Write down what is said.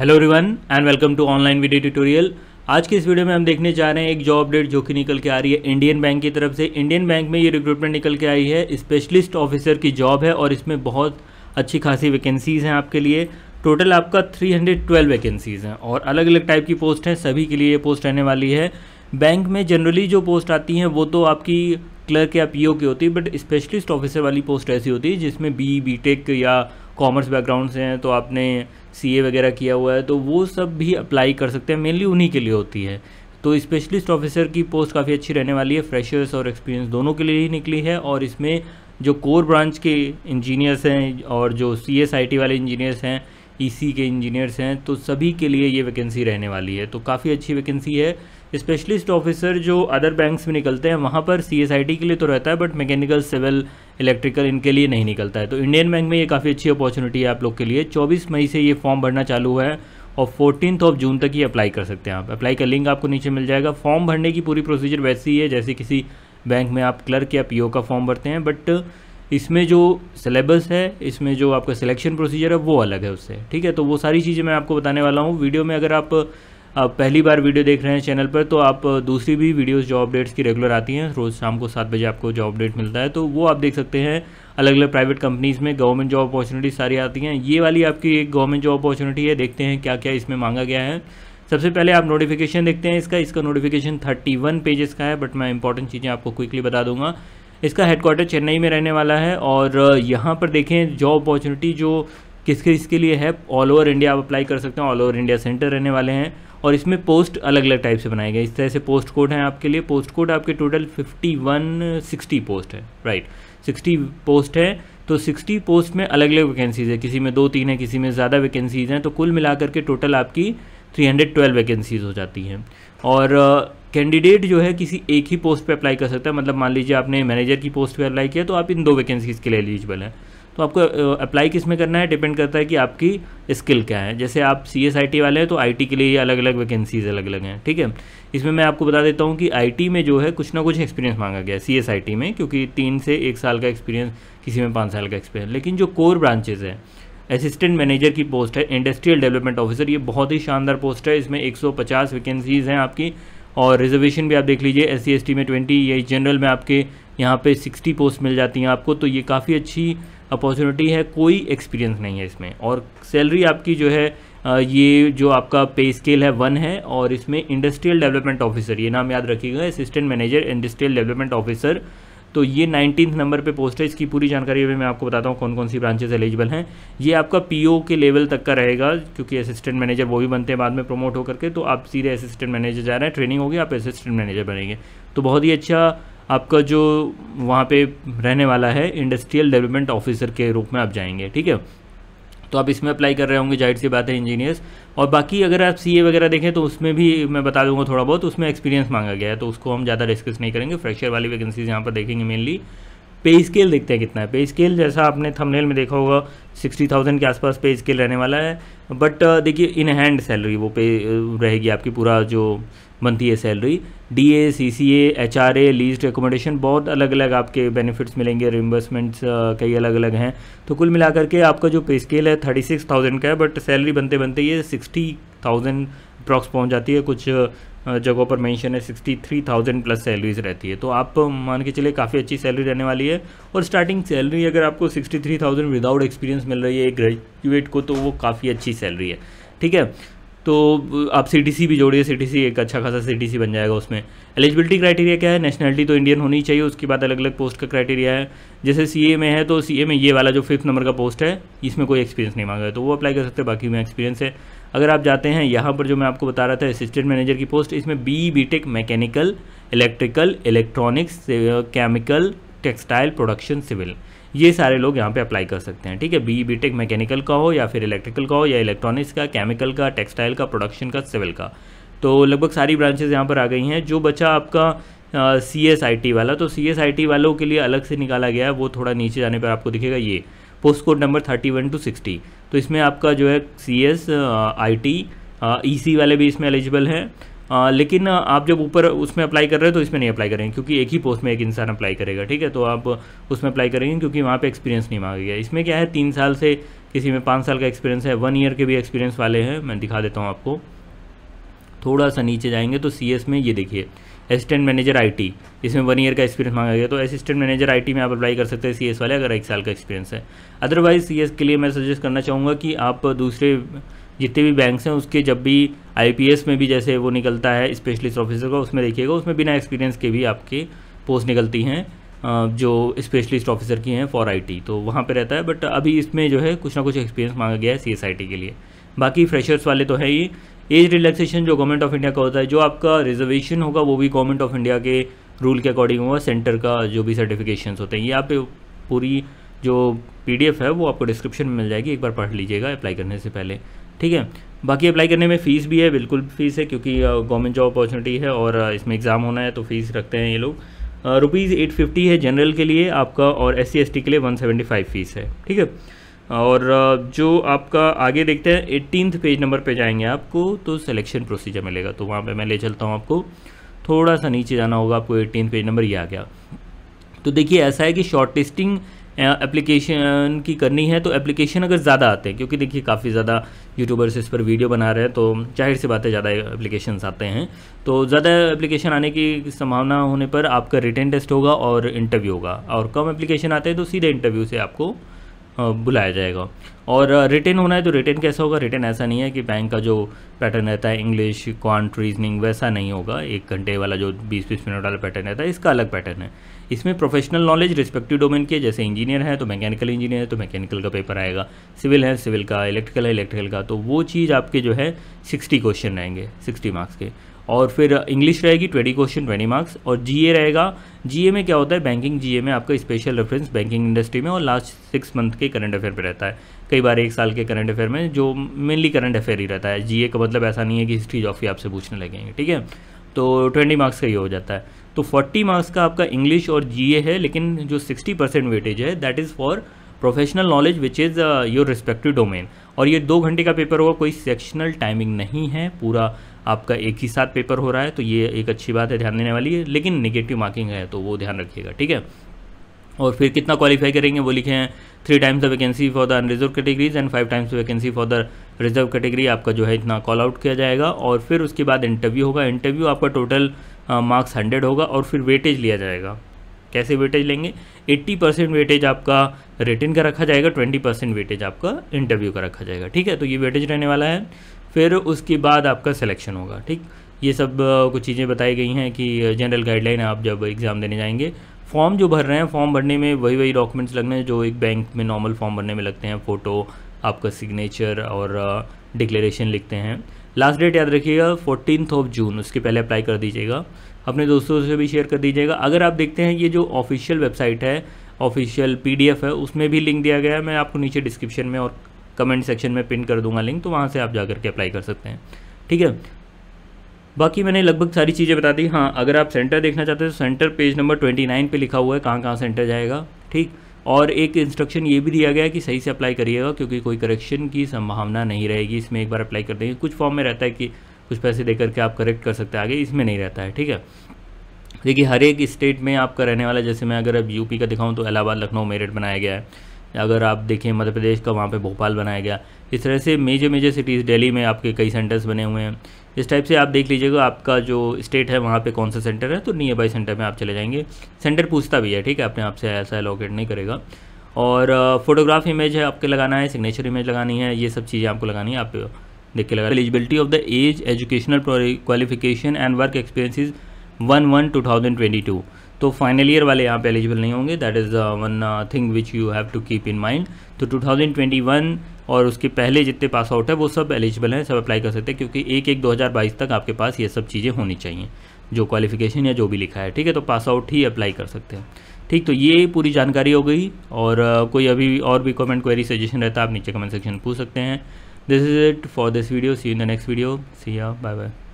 hello रिवन and welcome to online video tutorial आज की इस वीडियो में हम देखने जा रहे हैं एक जॉब अपडेट जो कि निकल के आ रही है इंडियन बैंक की तरफ से इंडियन बैंक में ये रिक्रूटमेंट निकल के आई है स्पेशलिस्ट ऑफिसर की जॉब है और इसमें बहुत अच्छी खासी वैकेंसीज़ हैं आपके लिए टोटल आपका 312 वैकेंसीज़ हैं और अलग अलग टाइप की पोस्ट हैं सभी के लिए ये पोस्ट रहने वाली है बैंक में जनरली जो पोस्ट आती हैं वो तो आपकी क्लर्क या पीओ की होती है बट स्पेशलिस्ट ऑफिसर वाली पोस्ट ऐसी होती है जिसमें बी बीटेक या कॉमर्स बैकग्राउंड से हैं तो आपने सी वगैरह किया हुआ है तो वो सब भी अप्लाई कर सकते हैं मेनली उन्हीं के लिए होती है तो स्पेशलिस्ट ऑफिसर की पोस्ट काफ़ी अच्छी रहने वाली है फ्रेशर्स और एक्सपीरियंस दोनों के लिए ही निकली है और इसमें जो कोर ब्रांच के इंजीनियर्स हैं और जो सी एस आई टी वाले इंजीनियर्स हैं ई e के इंजीनियर्स हैं तो सभी के लिए ये वैकेंसी रहने वाली है तो काफ़ी अच्छी वैकेंसी है स्पेशलिस्ट ऑफिसर जो अदर बैंक्स में निकलते हैं वहाँ पर सी एस आई टी के लिए तो रहता है बट मैकेनिकल सिविल इलेक्ट्रिकल इनके लिए नहीं निकलता है तो इंडियन बैंक में ये काफ़ी अच्छी अपॉर्चुनिटी है आप लोग के लिए चौबीस मई से ये फॉर्म भरना चालू हुआ है और फोर्टीन ऑफ जून तक ही अप्लाई कर सकते हैं आप अप्लाई का लिंक आपको नीचे मिल जाएगा फॉर्म भरने की पूरी प्रोसीजर वैसी ही है जैसे किसी बैंक में आप क्लर्क या पी का फॉर्म भरते हैं बट इसमें जो सिलेबस है इसमें जो आपका सिलेक्शन प्रोसीजर है वो अलग है उससे ठीक है तो वो सारी चीज़ें मैं आपको बताने वाला हूँ वीडियो में अगर आप आप पहली बार वीडियो देख रहे हैं चैनल पर तो आप दूसरी भी वीडियोस जॉब अपडेट्स की रेगुलर आती हैं रोज़ शाम को सात बजे आपको जॉब अपडेट मिलता है तो वो आप देख सकते हैं अलग अलग प्राइवेट कंपनीज़ में गवर्नमेंट जॉब अपॉर्चुनिटी सारी आती हैं ये वाली आपकी एक गवर्नमेंट जॉब अपॉर्चुनिटी है देखते हैं क्या क्या इसमें मांगा गया है सबसे पहले आप नोटिफिकेशन देखते हैं इसका इसका नोटिफिकेशन थर्टी वन पेजेस का है बट मैं इंपॉर्टेंट चीज़ें आपको क्विकली बता दूंगा इसका हेडक्वार्टर चेन्नई में रहने वाला है और यहाँ पर देखें जॉब अपॉर्चुनिटी जो किस इसके लिए है ऑल ओवर इंडिया आप अप्लाई कर सकते हैं ऑल ओवर इंडिया सेंटर रहने वाले हैं और इसमें पोस्ट अलग अलग टाइप से बनाए गए इस तरह से पोस्ट कोड हैं आपके लिए पोस्ट कोड आपके total fifty one sixty post है राइट सिक्सटी पोस्ट है तो 60 पोस्ट में अलग अलग वैकेंसीज़ है किसी में दो तीन है किसी में ज़्यादा वैकेंसीज़ हैं तो कुल मिलाकर के टोटल आपकी 312 वैकेंसीज़ हो जाती हैं और कैंडिडेट uh, जो है किसी एक ही पोस्ट पर अप्लाई कर सकता है मतलब मान लीजिए आपने मैनेजर की पोस्ट पर अप्लाई किया तो आप इन दो वैकेंसीज़ के लिए एलिजिबल हैं तो आपको अप्लाई किस में करना है डिपेंड करता है कि आपकी स्किल क्या है जैसे आप सी एस आई टी वाले हैं तो आई टी के लिए अलग अलग वैकेंसीज अलग अलग हैं ठीक है इसमें मैं आपको बता देता हूँ कि आई टी में जो है कुछ ना कुछ एक्सपीरियंस मांगा गया है सी एस आई टी में क्योंकि तीन से एक साल का एक्सपीरियंस किसी में पाँच साल का एक्सपीरियंस लेकिन जो कोर ब्रांचेज हैं असिस्टेंट मैनेजर की पोस्ट है इंडस्ट्रियल डेवलपमेंट ऑफिसर ये बहुत ही शानदार पोस्ट है इसमें 150 वैकेंसीज़ हैं आपकी और रिजर्वेशन भी आप देख लीजिए एस सी e में 20 या जनरल में आपके यहाँ पे 60 पोस्ट मिल जाती हैं आपको तो ये काफ़ी अच्छी अपॉर्चुनिटी है कोई एक्सपीरियंस नहीं है इसमें और सैलरी आपकी जो है ये जो आपका पे स्केल है वन है और इसमें इंडस्ट्रियल डेवलपमेंट ऑफिसर ये नाम याद रखिएगा assistant manager industrial development officer तो ये नाइनटीन नंबर पे पोस्ट है इसकी पूरी जानकारी अभी मैं आपको बताता हूँ कौन कौन सी ब्रांचेज एलिजिबल हैं ये आपका पीओ के लेवल तक का रहेगा क्योंकि असिस्टेंट मैनेजर वो भी बनते हैं बाद में प्रमोट होकर के तो आप सीधे असिस्टेंट मैनेजर जा रहे हैं ट्रेनिंग होगी आप असिस्टेंट मैनेजर बनेंगे तो बहुत ही अच्छा आपका जो वहाँ पे रहने वाला है इंडस्ट्रियल डेवलपमेंट ऑफिसर के रूप में आप जाएंगे ठीक है तो आप इसमें अप्लाई कर रहे होंगे जाहिर सी बात है इंजीनियर्स और बाकी अगर आप सीए वगैरह देखें तो उसमें भी मैं बता दूंगा थोड़ा बहुत उसमें एक्सपीरियंस मांगा गया है तो उसको हम ज़्यादा डिस्कस नहीं करेंगे फ्रेशर वाली वैकेंसीज यहाँ पर देखेंगे मेनली पे स्केल देखते हैं कितना है पे स्केल जैसा आपने थंबनेल में देखा होगा सिक्सटी थाउजेंड के आसपास पे स्केल रहने वाला है बट देखिए इन हैंड सैलरी वो पे रहेगी आपकी पूरा जो बनती है salary D A C C A H R A lease accommodation बहुत अलग अलग आपके बेनिफिट्स मिलेंगे रिम्बर्समेंट्स कई अलग अलग हैं तो कुल मिलाकर के आपका जो पे स्केल है थर्टी सिक्स थाउजेंड का है बट सैलरी बनते बनते ये सिक्सटी थाउजेंड अप्रॉक्स पहुँच जाती है कुछ जगहों पर मेंशन है sixty three thousand plus salaries रहती है तो आप मान के चलिए काफ़ी अच्छी सैलरी रहने वाली है और स्टार्टिंग सैलरी अगर आपको sixty three thousand without experience मिल रही है ग्रेजुएट को तो वो काफ़ी अच्छी सैलरी है ठीक है तो आप सी भी जोड़िए सी एक अच्छा खासा सी बन जाएगा उसमें एलिजिबिलिटी क्राइटेरिया क्या है नेशनलिटी तो इंडियन होनी चाहिए उसके बाद अलग अलग पोस्ट का क्राइटेरिया है जैसे सी में है तो सी में ये वाला जो फिफ्थ नंबर का पोस्ट है इसमें कोई एक्सपीरियंस नहीं मांगा है तो वो अप्लाई कर सकते हैं बाकी में एक्सपीरियंस है अगर आप जाते हैं यहाँ पर जो मैं आपको बता रहा था असिस्टेंट मैनेजर की पोस्ट इसमें B B tech mechanical electrical electronics chemical textile production civil ये सारे लोग यहाँ पे अप्लाई कर सकते हैं ठीक है बी बी टेक मैकेनिकल का हो या फिर इलेक्ट्रिकल का हो या इलेक्ट्रॉनिक्स का केमिकल का टेक्सटाइल का प्रोडक्शन का सिविल का तो लगभग सारी ब्रांचेज़ यहाँ पर आ गई हैं जो बचा आपका सी एस आई टी वाला तो सी एस आई टी वालों के लिए अलग से निकाला गया है वो थोड़ा नीचे जाने पर आपको दिखेगा ये post code number thirty one two sixty तो इसमें आपका जो है सी एस आई टी ई सी वाले भी इसमें एलिजिबल हैं आ, लेकिन आप जब ऊपर उसमें अप्लाई कर रहे हो तो इसमें नहीं अप्लाई करेंगे क्योंकि एक ही पोस्ट में एक इंसान अप्लाई करेगा ठीक है तो आप उसमें अप्लाई करेंगे क्योंकि वहाँ पर एक्सपीरियंस नहीं मांगा गया इसमें क्या है तीन साल से किसी में पाँच साल का एक्सपीरियंस है वन ईयर के भी एक्सपीरियंस वाले हैं मैं दिखा देता हूँ आपको थोड़ा सा नीचे जाएंगे तो सी में ये देखिए असिस्टेंट मैनेजर आईटी इसमें वन ईयर का एक्सपीरियंस मांगा गया तो असिस्टेंट मैनेजर आईटी में आप अप्लाई कर सकते हैं सीएस वाले अगर एक साल का एक्सपीरियंस है अदरवाइज सीएस के लिए मैं सजेस्ट करना चाहूँगा कि आप दूसरे जितने भी बैंक्स हैं उसके जब भी आई में भी जैसे वो निकलता है स्पेशलिस्ट ऑफिसर का उसमें देखिएगा उसमें बिना एक्सपीरियंस के भी आपके पोस्ट निकलती हैं जो स्पेशलिस्ट ऑफिसर की हैं फॉर आईटी तो वहाँ पे रहता है बट अभी इसमें जो है कुछ ना कुछ एक्सपीरियंस मांगा गया है सी के लिए बाकी फ्रेशर्स वाले तो है ही एज रिलैक्सेशन जो गवर्नमेंट ऑफ इंडिया का होता है जो आपका रिजर्वेशन होगा वो भी गवर्नमेंट ऑफ इंडिया के रूल के अकॉर्डिंग होगा सेंटर का जो भी सर्टिफिकेशन होते हैं ये आप पूरी जो पी है वो आपको डिस्क्रिप्शन में मिल जाएगी एक बार पढ़ लीजिएगा अप्लाई करने से पहले ठीक है बाकी अप्लाई करने में फ़ीस भी है बिल्कुल फ़ीस है क्योंकि गवर्नमेंट जॉब अपॉर्चुनिटी है और इसमें एग्ज़ाम होना है तो फ़ीस रखते हैं ये लोग रुपीज़ एट फिफ्टी है जनरल के लिए आपका और एस सी के लिए वन सेवेंटी फाइव फ़ीस है ठीक है और जो आपका आगे देखते हैं एट्टीनथ पेज नंबर पे जाएंगे आपको तो सिलेक्शन प्रोसीजर मिलेगा तो वहाँ पे मैं ले चलता हूँ आपको थोड़ा सा नीचे जाना होगा आपको एट्टीन पेज नंबर ये आ गया तो देखिए ऐसा है कि शॉर्ट लिस्टिंग एप्लीकेशन की करनी है तो एप्लीकेशन अगर ज़्यादा आते हैं क्योंकि देखिए काफ़ी ज़्यादा यूट्यूबर्स इस पर वीडियो बना रहे हैं तो जाहिर सी बात है ज़्यादा एप्लीकेशन आते हैं तो ज़्यादा एप्लीकेशन आने की संभावना होने पर आपका रिटर्न टेस्ट होगा और इंटरव्यू होगा और कम एप्लीकेशन आते हैं तो सीधे इंटरव्यू से आपको बुलाया जाएगा और रिटर्न होना है तो रिटर्न कैसा होगा रिटर्न ऐसा नहीं है कि बैंक का जो पैटर्न रहता है इंग्लिश क्वांट रीजनिंग वैसा नहीं होगा एक घंटे वाला जो बीस बीस मिनट वाला पैटर्न रहता है इसका अलग पैटर्न है इसमें प्रोफेशनल नॉलेज रिस्पेक्टिव डोमेन के जैसे इंजीनियर तो तो है तो मैकेनिकल इंजीनियर है तो मैकेनिकल का पेपर आएगा सिविल है सिविल का इलेक्ट्रिकल है इलेक्ट्रिकल का तो वो चीज़ आपके जो है सिक्सटी क्वेश्चन रहेंगे सिक्सटी मार्क्स के और फिर इंग्लिश रहेगी ट्वेंटी क्वेश्चन ट्वेंटी मार्क्स और जी रहेगा जी में क्या होता है बैंकिंग जी में आपका स्पेशल रेफरेंस बैंकिंग इंडस्ट्री में और लास्ट सिक्स मंथ के करंट अफेयर पर रहता है कई बार एक साल के करंट अफेयर में जो मेनली करंट अफेयर ही रहता है जी का मतलब ऐसा नहीं है कि हिस्ट्री जॉफी आपसे पूछने लगेंगे ठीक है तो ट्वेंटी मार्क्स का ये हो जाता है तो 40 मार्क्स का आपका इंग्लिश और जीए है लेकिन जो 60 परसेंट वेटेज है that is for professional knowledge which is your respective domain और ये दो घंटे का पेपर होगा कोई सेक्शनल टाइमिंग नहीं है पूरा आपका एक ही साथ पेपर हो रहा है तो ये एक अच्छी बात है ध्यान देने वाली है लेकिन निगेटिव मार्किंग है तो वो ध्यान रखिएगा ठीक है और फिर कितना क्वालिफाई करेंगे वो लिखे हैं three times the vacancy for the unreserve categories and five times vacancy for the reserve category आपका जो है इतना कॉल आउट किया जाएगा और फिर उसके बाद इंटरव्यू होगा इंटरव्यू आपका टोटल मार्क्स हंड्रेड होगा और फिर वेटेज लिया जाएगा कैसे वेटेज लेंगे 80 परसेंट वेटेज आपका रिटर्न का रखा जाएगा 20 परसेंट वेटेज आपका इंटरव्यू का रखा जाएगा ठीक है तो ये वेटेज रहने वाला है फिर उसके बाद आपका सिलेक्शन होगा ठीक ये सब कुछ चीज़ें बताई गई हैं कि जनरल गाइडलाइन आप जब एग्ज़ाम देने जाएंगे फॉर्म जो भर रहे हैं फॉर्म भरने में वही वही डॉक्यूमेंट्स लगने हैं जो एक बैंक में नॉर्मल फॉर्म भरने में लगते हैं फ़ोटो आपका सिग्नेचर और डिक्लेरेशन लिखते हैं लास्ट डेट याद रखिएगा फोर्टीनथ ऑफ जून उसके पहले अप्लाई कर दीजिएगा अपने दोस्तों से भी शेयर कर दीजिएगा अगर आप देखते हैं ये जो ऑफिशियल वेबसाइट है ऑफिशियल पीडीएफ है उसमें भी लिंक दिया गया है मैं आपको नीचे डिस्क्रिप्शन में और कमेंट सेक्शन में पिन कर दूंगा लिंक तो वहाँ से आप जा करके अप्लाई कर सकते हैं ठीक है बाकी मैंने लगभग सारी चीज़ें बता दी हाँ अगर आप सेंटर देखना चाहते हैं तो centre page number twenty nine पर लिखा हुआ है कहाँ कहाँ सेंटर जाएगा ठीक और एक इंस्ट्रक्शन ये भी दिया गया कि सही से अप्लाई करिएगा क्योंकि कोई करेक्शन की संभावना नहीं रहेगी इसमें एक बार अप्लाई कर देंगे कुछ फॉर्म में रहता है कि कुछ पैसे दे करके आप करेक्ट कर सकते हैं आगे इसमें नहीं रहता है ठीक है देखिए हर एक स्टेट में आपका रहने वाला जैसे मैं अगर अब यूपी का दिखाऊं तो इलाहाबाद लखनऊ मेरठ बनाया गया है अगर आप देखें मध्य प्रदेश का वहाँ पे भोपाल बनाया गया इस तरह से मेजर मेजर सिटीज़ दिल्ली में आपके कई सेंटर्स बने हुए हैं इस टाइप से आप देख लीजिएगा आपका जो स्टेट है वहाँ पे कौन सा सेंटर है तो नियर बाई सेंटर में आप चले जाएंगे सेंटर पूछता भी है ठीक है अपने आपसे ऐसा एलोकेट नहीं करेगा और फोटोग्राफ इमेज है आपके लगाना है सिग्नेचर इमेज लगानी है ये सब चीज़ें आपको लगानी है आप देख के लगा eligibility of the age educational qualification and work experiences one one two thousand twenty two तो फाइनल ईयर वाले यहाँ पे एलिजिबल नहीं होंगे that is one thing which you have to keep in mind तो 2021 और उसके पहले जितने पास आउट है वो सब एलिजिबल हैं सब अप्लाई कर सकते हैं क्योंकि एक एक 2022 तक आपके पास ये सब चीज़ें होनी चाहिए जो क्वालिफिकेशन या जो भी लिखा है ठीक है तो पास आउट ही अप्लाई कर सकते हैं ठीक तो ये पूरी जानकारी हो गई और uh, कोई अभी और भी कमेंट क्वेरी सजेशन रहता है आप नीचे कमेंट सेक्शन पूछ सकते हैं this is it for this video see in the next video see ya bye bye